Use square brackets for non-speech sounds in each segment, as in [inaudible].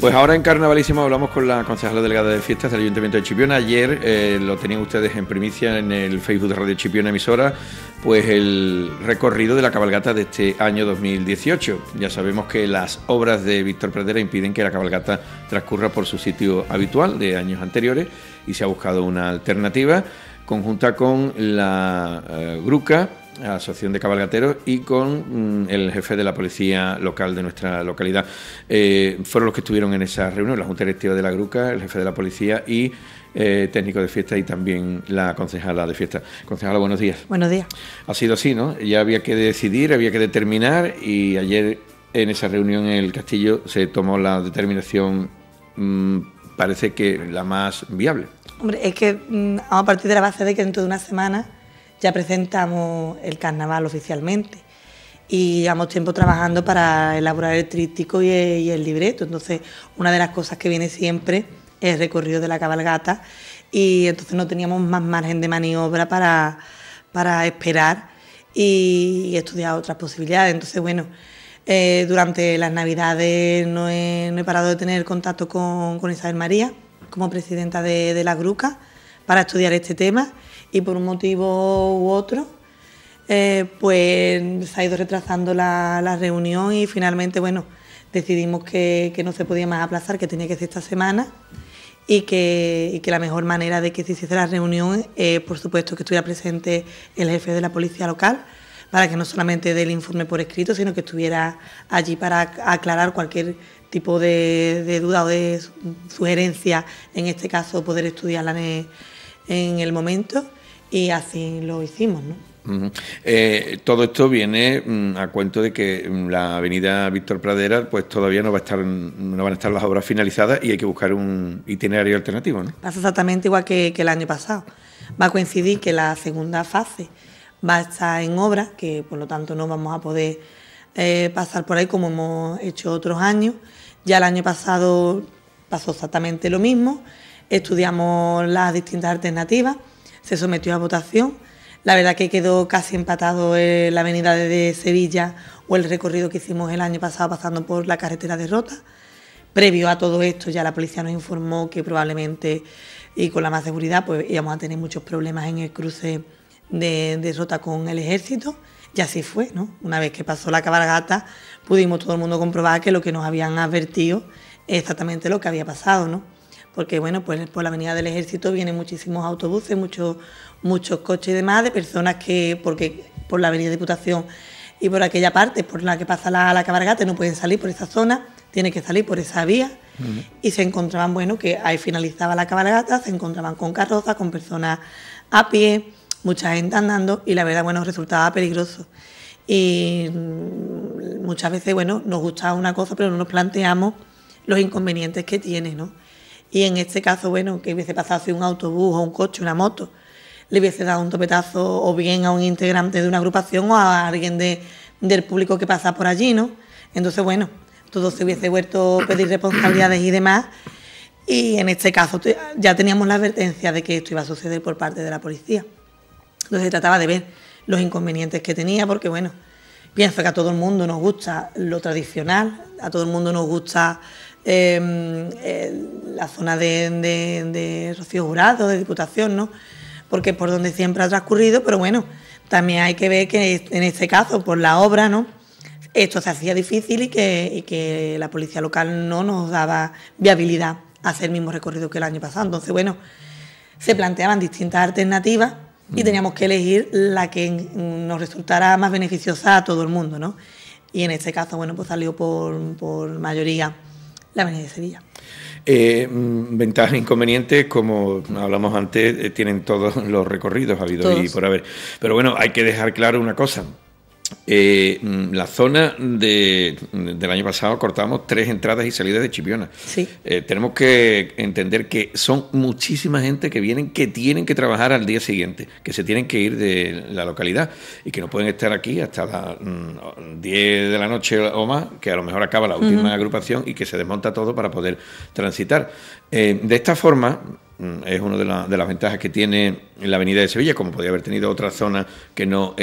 Pues ahora en Carnavalísimo hablamos con la concejala delegada de fiestas del Ayuntamiento de Chipiona. Ayer eh, lo tenían ustedes en primicia en el Facebook de Radio Chipiona emisora, pues el recorrido de la cabalgata de este año 2018. Ya sabemos que las obras de Víctor Pradera impiden que la cabalgata transcurra por su sitio habitual de años anteriores y se ha buscado una alternativa conjunta con la eh, Gruca la Asociación de Cabalgateros, y con mm, el jefe de la policía local de nuestra localidad. Eh, fueron los que estuvieron en esa reunión, la Junta Directiva de la Gruca, el jefe de la policía y eh, técnico de fiesta y también la concejala de fiesta. Concejala, buenos días. Buenos días. Ha sido así, ¿no? Ya había que decidir, había que determinar y ayer en esa reunión en el castillo se tomó la determinación, mm, parece que la más viable. Hombre, es que mm, a partir de la base de que dentro de una semana ya presentamos el carnaval oficialmente y llevamos tiempo trabajando para elaborar el tríptico y el, libreto. Entonces, una de las cosas que viene siempre es el recorrido de la cabalgata y entonces no teníamos más margen de maniobra para, esperar y, estudiar otras posibilidades. Entonces, bueno, eh, durante las navidades no he, parado de tener contacto con, Isabel María como presidenta de la Gruca para estudiar este tema y por un motivo u otro, eh, pues se ha ido retrasando la, reunión y finalmente, bueno, decidimos que, no se podía más aplazar, que tenía que ser esta semana y que, la mejor manera de que se hiciese la reunión, eh, por supuesto, que estuviera presente el jefe de la policía local para que no solamente dé el informe por escrito, sino que estuviera allí para aclarar cualquier tipo de, duda o de sugerencia, en este caso poder estudiarla en, en el momento y así lo hicimos, ¿no? Eh, todo esto viene mm, a cuento de que mm, la avenida Víctor Pradera pues todavía no va a estar mm, no van a estar las obras finalizadas y hay que buscar un itinerario alternativo ¿no? pasa exactamente igual que, el año pasado va a coincidir que la segunda fase va a estar en obra que por lo tanto no vamos a poder eh, pasar por ahí como hemos hecho otros años ya el año pasado pasó exactamente lo mismo estudiamos las distintas alternativas se sometió a votación. La verdad que quedó casi empatado eh, la avenida de Sevilla o el recorrido que hicimos el año pasado pasando por la carretera de Rota. Previo a todo esto ya la policía nos informó que probablemente y con la más seguridad pues íbamos a tener muchos problemas en el cruce de, de Rota con el ejército. Y así fue, ¿no? Una vez que pasó la cabalgata pudimos todo el mundo comprobar que lo que nos habían advertido es exactamente lo que había pasado, ¿no? porque bueno, pues por la Avenida del Ejército vienen muchísimos autobuses, muchos, muchos coches y demás de personas que, porque por la Avenida Diputación y por aquella parte por la que pasa la, cabalgata, no pueden salir por esa zona, tienen que salir por esa vía. Y se encontraban, bueno, que ahí finalizaba la cabalgata, se encontraban con carrozas, con personas a pie, mucha gente andando y la verdad, bueno, resultaba peligroso. Y mm, muchas veces, bueno, nos gusta una cosa, pero no nos planteamos los inconvenientes que tiene, ¿no? Y en este caso, bueno, que hubiese pasado si un autobús o un coche, una moto, le hubiese dado un topetazo o bien a un integrante de una agrupación o a alguien del público que pasa por allí, ¿no? Entonces, bueno, todo se hubiese vuelto a pedir responsabilidades y demás. Y en este caso ya teníamos la advertencia de que esto iba a suceder por parte de la policía. Entonces trataba de ver los inconvenientes que tenía, porque bueno, pienso que a todo el mundo nos gusta lo tradicional, a todo el mundo nos gusta Em, la zona de, de, de, Rocío Jurado, de Diputación, ¿no? Porque por donde siempre ha transcurrido, pero bueno, también hay que ver que en este caso, por la obra, ¿no? Esto se hacía difícil y que, la policía local no nos daba viabilidad a hacer el mismo recorrido que el año pasado. Entonces, bueno, se planteaban distintas alternativas y mm. teníamos que elegir la que nos resultara más beneficiosa a todo el mundo, ¿no? Y en este caso, bueno, pues salió por mayoría la Avenida de Sevilla. Eh, mm, ventajas e inconvenientes, como hablamos antes, eh, tienen todos los recorridos habido y por haber. Pero bueno, hay que dejar claro una cosa. Eh, mm, la zona del año pasado cortamos tres entradas y salidas de Chipiona. Sí. Eh, tenemos que entender que son muchísima gente que vienen que tienen que trabajar al día siguiente, que se tienen que ir de la localidad y que no pueden estar aquí hasta las 10 mm, de la noche o más, que a lo mejor acaba la última agrupación y que se desmonta todo para poder transitar. Eh, de esta forma, mm, es una de, las ventajas que tiene la Avenida de Sevilla, como podría haber tenido otra zona que no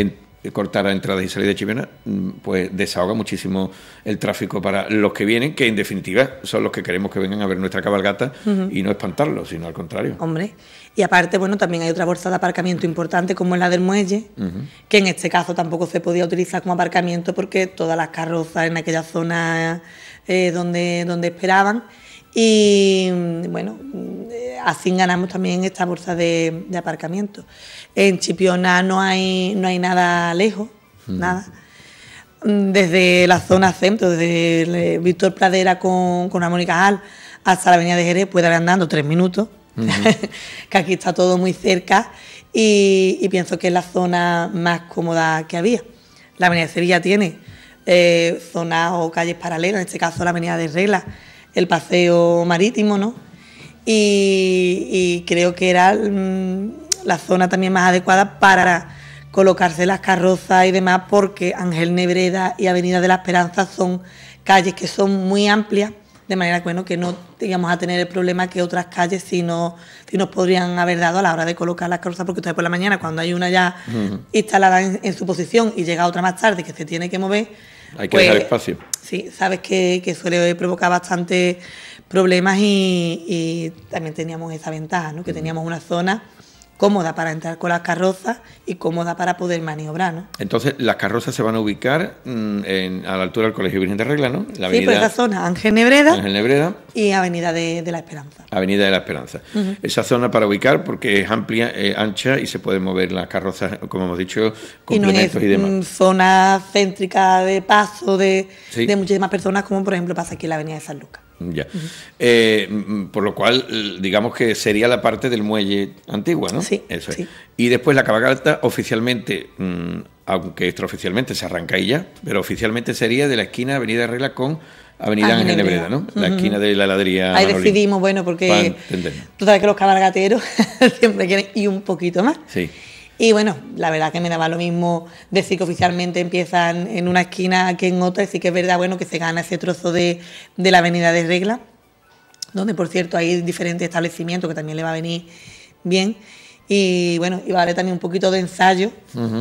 eh, cortar a entrada y salidas de mm, pues desahoga muchísimo el tráfico para los que vienen, que en definitiva son los que queremos que vengan a ver nuestra cabalgata y no espantarlos, sino al contrario. Hombre, y aparte, bueno, también hay otra bolsa de aparcamiento importante como es la del muelle, que en este caso tampoco se podía utilizar como aparcamiento porque todas las carrozas en aquella zona eh, donde, donde esperaban y mm, bueno, mm, así ganamos también esta bolsa de, aparcamiento. En Chipiona no hay, no hay nada lejos, mm. nada. Desde la zona centro, desde eh, Víctor Pradera con, con la Mónica hasta la Avenida de Jerez, puede haber andando tres minutos, [laughs] que aquí está todo muy cerca y, pienso que es la zona más cómoda que había. La Avenida de Sevilla tiene eh, zonas o calles paralelas, en este caso la Avenida de Regla el paseo marítimo, ¿no? Y, creo que era mm, la zona también más adecuada para colocarse las carrozas y demás, porque Ángel Nebreda y Avenida de la Esperanza son calles que son muy amplias, de manera bueno, que no íbamos a tener el problema que otras calles si, si nos podrían haber dado a la hora de colocar las carrozas, porque ustedes por la mañana, cuando hay una ya instalada en, su posición y llega otra más tarde que se tiene que mover, hay que dejar pues, espacio. Sí, sabes que, suele provocar bastantes problemas y, y, también teníamos esa ventaja, ¿no? que mm. teníamos una zona cómoda para entrar con las carrozas y cómoda para poder maniobrar. ¿no? Entonces, las carrozas se van a ubicar mm, a la altura del Colegio Virgen de Regla, ¿no? La sí, por pues, esa zona, Ángel Nebreda, y Avenida de, la Esperanza. Avenida de la Esperanza. Esa zona para ubicar porque es amplia, eh, ancha y se pueden mover las carrozas, como hemos dicho, complementos y, no es, y mm, Zona céntrica de paso de, de muchísimas personas, como por ejemplo pasa aquí en la Avenida de San Lucas. Ya. Eh, mm, por lo cual, digamos que sería la parte del muelle antigua, ¿no? Sí. Eso Y después la cabalgata oficialmente, mm, aunque extraoficialmente se arranca ahí ya, pero oficialmente sería de la esquina Avenida Regla con Avenida Ángel, ¿no? La esquina de la heladería. Ahí decidimos, bueno, porque tú sabes que los cabalgateros [laughs] siempre quieren ir un poquito más. Sí. Y bueno, la verdad que me daba lo mismo decir que oficialmente empiezan en una esquina que en otra, sí que es verdad, bueno, que se gana ese trozo de, la avenida de Regla, donde por cierto hay diferentes establecimientos que también le va a venir bien. Y bueno, iba a haber también un poquito de ensayo,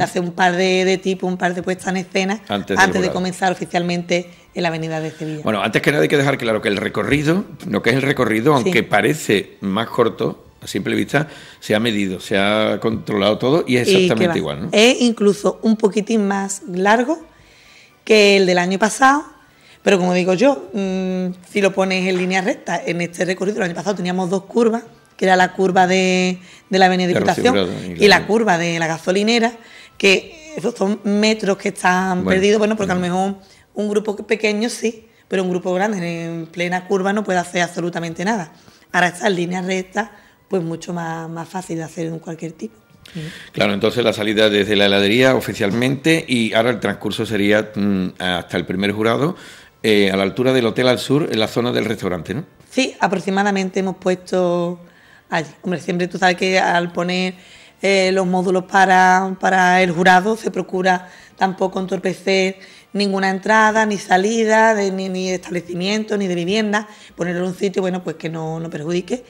hacer un par de, de tipos, un par de puestas en escena, antes, de comenzar oficialmente en la Avenida de Sevilla. Bueno, antes que nada hay que dejar claro que el recorrido, lo que es el recorrido, aunque parece más corto, a simple vista se ha medido, se ha controlado todo y es exactamente igual. ¿no? Es incluso un poquitín más largo que el del año pasado, pero como digo yo, mm, si lo pones en línea recta, en este recorrido el año pasado teníamos dos curvas, que era la curva de, la Avenida de y, y la curva de la gasolinera, que esos son metros que están perdidos, bueno, porque a lo mejor un grupo pequeño sí, pero un grupo grande en plena curva no puede hacer absolutamente nada. Ahora está en línea recta pues mucho más, fácil de hacer en cualquier tipo. Claro, entonces la salida desde la heladería oficialmente y ahora el transcurso sería mm, hasta el primer jurado eh, a la altura del Hotel Al Sur, en la zona del restaurante, ¿no? Sí, aproximadamente hemos puesto allí. Hombre, siempre tú sabes que al poner eh, los módulos para, para el jurado se procura tampoco entorpecer ninguna entrada, ni salida, ni, ni, establecimiento, ni de vivienda, ponerlo en un sitio, bueno, pues que no, no perjudique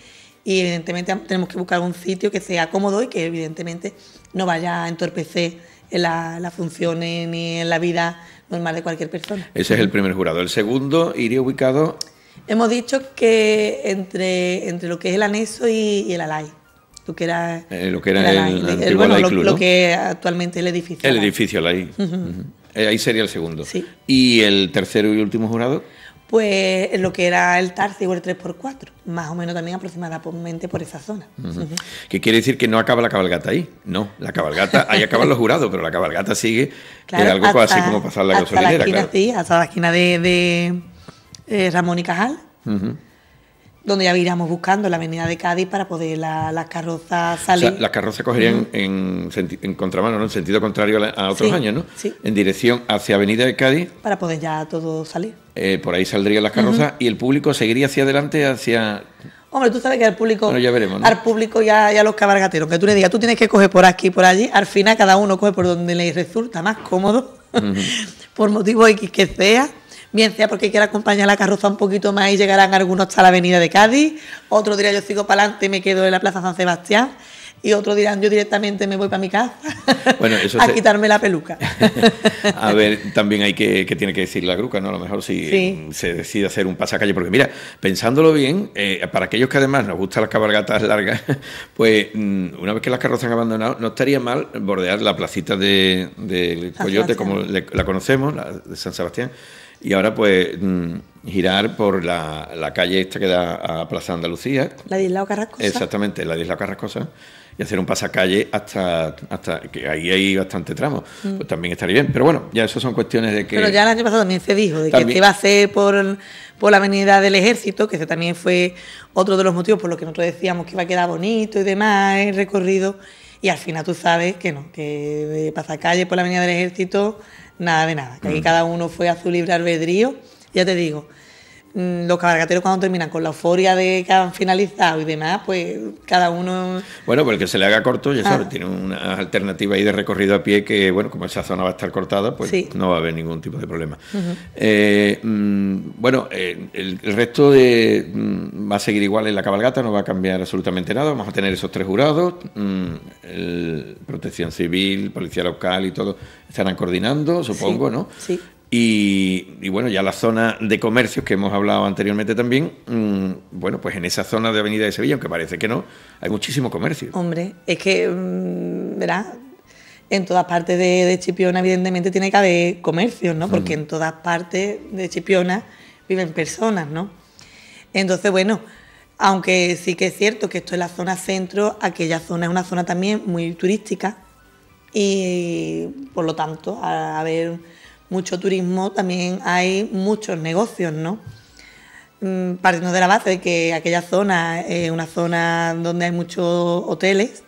y evidentemente tenemos que buscar un sitio que sea cómodo y que evidentemente no vaya a entorpecer en las funciones ni en la vida normal de cualquier persona. Ese es el primer jurado. El segundo iría ubicado... Hemos dicho que entre, entre lo que es el anexo y, el alay. Lo que era, eh, que el, el, lo, lo, que actualmente el edificio. El edificio alay. Eh, ahí sería el segundo. Sí. ¿Y el tercero y último jurado? pues lo que era el Tarsi o el 3x4, más o menos también aproximadamente por esa zona. ¿Qué quiere decir que no acaba la cabalgata ahí, no, la cabalgata, ahí acaban los jurados, pero la cabalgata sigue, claro, algo así como pasar la gasolinera. de, Ramón y Cajal donde ya iríamos buscando la avenida de Cádiz para poder las carrozas salir. las carrozas cogerían en, contramano, ¿no? en sentido contrario a, otros años, ¿no? Sí. En dirección hacia avenida de Cádiz. Para poder ya todo salir. Eh, por ahí saldrían las carrozas y el público seguiría hacia adelante, hacia... Hombre, tú sabes que al público, ya al público ya, ya los cabargateros, que tú le digas, tú tienes que coger por aquí y por allí, al final cada uno coge por donde le resulta más cómodo, [laughs] por motivo X que sea bien sea porque quiera acompañar la carroza un poquito más y llegarán algunos hasta la avenida de Cádiz, otro dirá yo sigo para adelante y me quedo en la Plaza San Sebastián y otro dirán yo directamente me voy para mi casa [laughs] a quitarme la peluca. [laughs] a ver, también hay que, que, tiene que decir la gruca, ¿no? A lo mejor si se decide hacer un pasacalle, porque mira, pensándolo bien, eh, para aquellos que además nos gustan las cabalgatas largas, [laughs] pues mm, una vez que las carrozas han abandonado, no estaría mal bordear la placita del de Coyote, como la conocemos, la de San Sebastián y ahora pues mm, girar por la, calle esta que da a Plaza Andalucía. La Isla Carrascosa. Exactamente, la Isla Carrascosa. Y hacer un pasacalle hasta, hasta que ahí hay bastante tramo. Mm. Pues también estaría bien. Pero bueno, ya eso son cuestiones de que. Pero ya el año pasado también se dijo de que se iba a hacer por, por la avenida del ejército, que ese también fue otro de los motivos por los que nosotros decíamos que iba a quedar bonito y demás, el recorrido. Y al final tú sabes que no, que de pasacalle por la avenida del ejército nada de nada. Que aquí mm. cada uno fue a su libre albedrío, ya te digo, Mm, los cabalgateros cuando terminan con la euforia de que han finalizado y demás, pues cada uno... Bueno, pues el que se le haga corto, ya sabes, ah. tiene una alternativa ahí de recorrido a pie que, bueno, como esa zona va a estar cortada, pues no va a haber ningún tipo de problema. Eh, mm, bueno, eh, el, resto de, mm, va a seguir igual en la cabalgata, no va a cambiar absolutamente nada, vamos a tener esos tres jurados, protección civil, policía local y todo, estarán coordinando, supongo, ¿no? Sí. Y, bueno, ya la zona de comercios que hemos hablado anteriormente también, mm, bueno, pues en esa zona de Avenida de Sevilla, aunque parece que no, hay muchísimo comercio. Hombre, es que, mm, verdad en todas partes de, Chipiona evidentemente tiene que haber comercios ¿no? Porque mm. en todas partes de Chipiona viven personas, ¿no? Entonces, bueno, aunque sí que es cierto que esto es la zona centro, aquella zona es una zona también muy turística y por lo tanto, a ver mucho turismo, también hay muchos negocios, ¿no? Mm, partiendo de la base de que aquella zona es una zona donde hay muchos hoteles,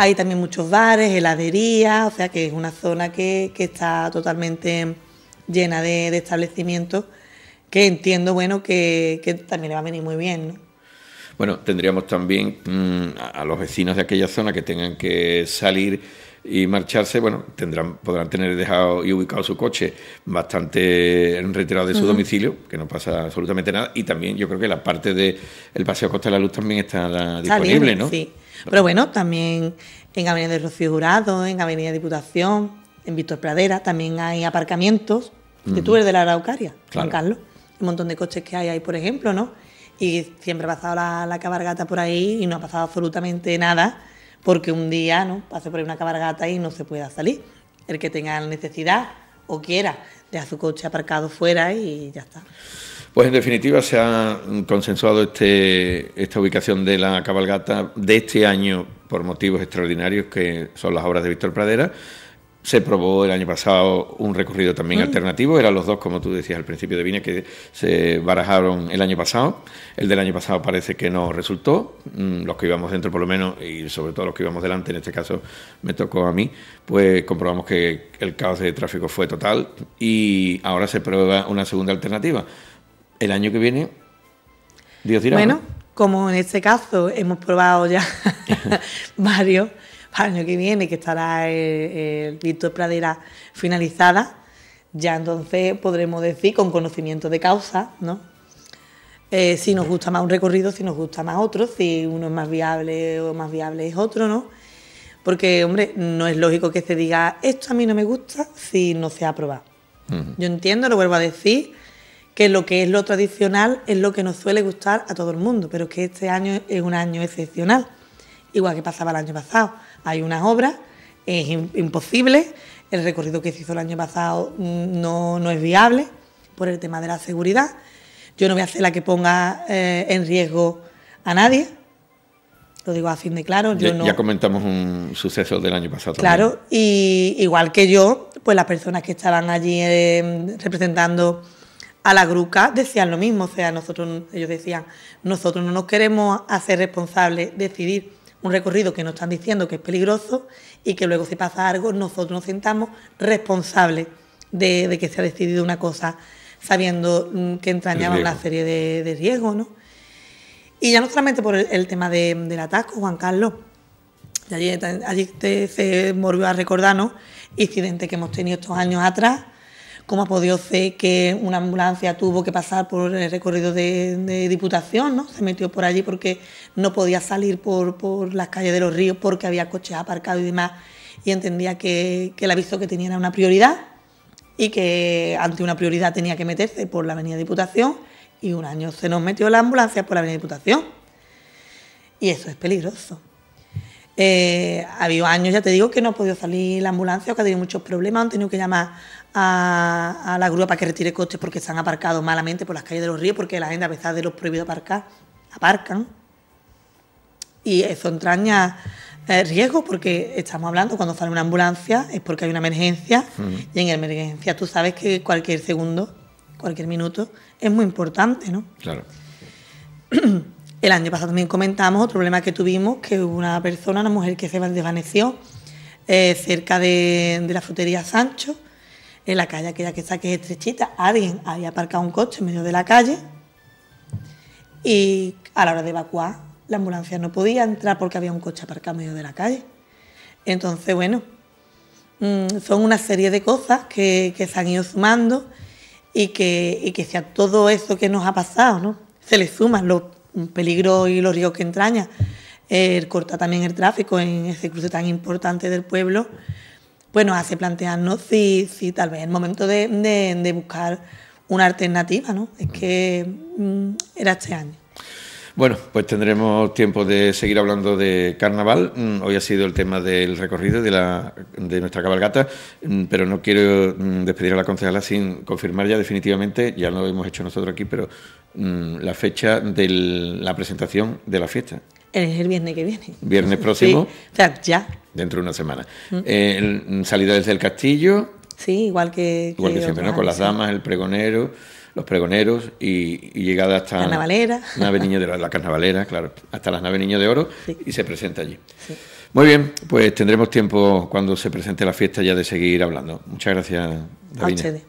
hay también muchos bares, heladerías, o sea que es una zona que, está totalmente llena de, establecimientos que entiendo, bueno, que, también le va a venir muy bien, ¿no? Bueno, tendríamos también mm, a los vecinos de aquella zona que tengan que salir y marcharse, bueno, tendrán, podrán tener dejado y ubicado su coche bastante en retirado de su domicilio, que no pasa absolutamente nada. Y también yo creo que la parte del el Paseo Costa de la Luz también está, disponible, ¿no? Sí. Pero bueno, también en Avenida de Rocío Jurado, en Avenida Diputación, en Víctor Pradera, también hay aparcamientos, que tú eres de la Araucaria, Juan Carlos. Un montón de coches que hay ahí, por ejemplo, ¿no? Y siempre ha pasado la, la cabargata por ahí y no ha pasado absolutamente nada porque un día no pase por una cabalgata y no se pueda salir. El que tenga necesidad o quiera, deja su coche aparcado fuera y ya está. Pues en definitiva se ha consensuado este, esta ubicación de la cabalgata de este año por motivos extraordinarios que son las obras de Víctor Pradera se probó el año pasado un recorrido también mm. alternativo, eran los dos, como tú decías al principio de Vine, que se barajaron el año pasado. El del año pasado parece que no resultó, mm, los que íbamos dentro por lo menos, y sobre todo los que íbamos delante, en este caso me tocó a mí, pues comprobamos que el caos de tráfico fue total y ahora se prueba una segunda alternativa. El año que viene, Dios dirá. Bueno, como en este caso hemos probado ya [laughs] varios para el año que viene, que estará el, el de Pradera finalizada, ya entonces podremos decir con conocimiento de causa, ¿no? Eh, si nos gusta más un recorrido, si nos gusta más otro, si uno es más viable o más viable es otro, ¿no? Porque, hombre, no es lógico que se diga esto a mí no me gusta si no se ha aprobado. Yo entiendo, lo vuelvo a decir, que lo que es lo tradicional es lo que nos suele gustar a todo el mundo, pero es que este año es un año excepcional, igual que pasaba el año pasado hay unas obras, es imposible, el recorrido que se hizo el año pasado mm, no, no es viable por el tema de la seguridad. Yo no voy a hacer la que ponga eh, en riesgo a nadie, lo digo a fin de claro. ya, comentamos un suceso del año pasado. Claro, y igual que yo, pues las personas que estaban allí eh, representando a la gruca decían lo mismo, o sea, nosotros ellos decían, nosotros no nos queremos hacer responsables, decidir un recorrido que nos están diciendo que es peligroso y que luego si pasa algo nosotros nos sentamos responsables de, que se ha decidido una cosa sabiendo mm, que entrañaba una serie de, riesgos. ¿no? Y ya no solamente por el, tema del atasco, Juan Carlos, allí, se volvió a recordarnos incidentes que hemos tenido estos años atrás cómo ha podido ser que una ambulancia tuvo que pasar por el recorrido de, Diputación, ¿no? Se metió por allí porque no podía salir por, las calles de los ríos porque había coches aparcados y demás. Y entendía que, el aviso que tenía era una prioridad y que ante una prioridad tenía que meterse por la Avenida Diputación. Y un año se nos metió la ambulancia por la Avenida Diputación. Y eso es peligroso. Eh, ha habido años, ya te digo, que no ha podido salir la ambulancia, que ha tenido muchos problemas, han tenido que llamar a, la grúa para que retire coches porque están aparcados malamente por las calles de los ríos, porque la gente, a pesar de los prohibidos aparcar, aparcan. Y eso entraña riesgos eh, riesgo porque estamos hablando, cuando sale una ambulancia es porque hay una emergencia y en emergencia tú sabes que cualquier segundo, cualquier minuto es muy importante, ¿no? Claro. [clears throat] El año pasado también comentamos otro problema que tuvimos, que una persona, una mujer que se desvaneció eh, cerca de, la frutería Sancho en la calle aquella que está que es estrechita, alguien había aparcado un coche en medio de la calle y a la hora de evacuar la ambulancia no podía entrar porque había un coche aparcado en medio de la calle. Entonces, bueno, mm, son una serie de cosas que, se han ido sumando y que, y que si a todo eso que nos ha pasado ¿no? se le suman los peligros y los riesgos que entraña, eh, el corta también el tráfico en ese cruce tan importante del pueblo, bueno, hace plantearnos si, si tal vez es el momento de, buscar una alternativa, ¿no? Es que mm, era este año. Bueno, pues tendremos tiempo de seguir hablando de carnaval. Mm, hoy ha sido el tema del recorrido de, de nuestra cabalgata, mm, pero no quiero despedir a la concejala sin confirmar ya definitivamente, ya lo hemos hecho nosotros aquí, pero la fecha de la presentación de la fiesta. Es el viernes que viene. ¿Viernes próximo? Sí, o ya. Dentro de una semana. Eh, salida desde el castillo. Sí, igual que. Igual que, siempre, ¿no? Con las damas, el pregonero, los pregoneros y, llegada hasta. Carnavalera. Nave de la, Carnavalera, claro. Hasta las Nave Niño de Oro y se presenta allí. Muy bien, pues tendremos tiempo cuando se presente la fiesta ya de seguir hablando. Muchas gracias,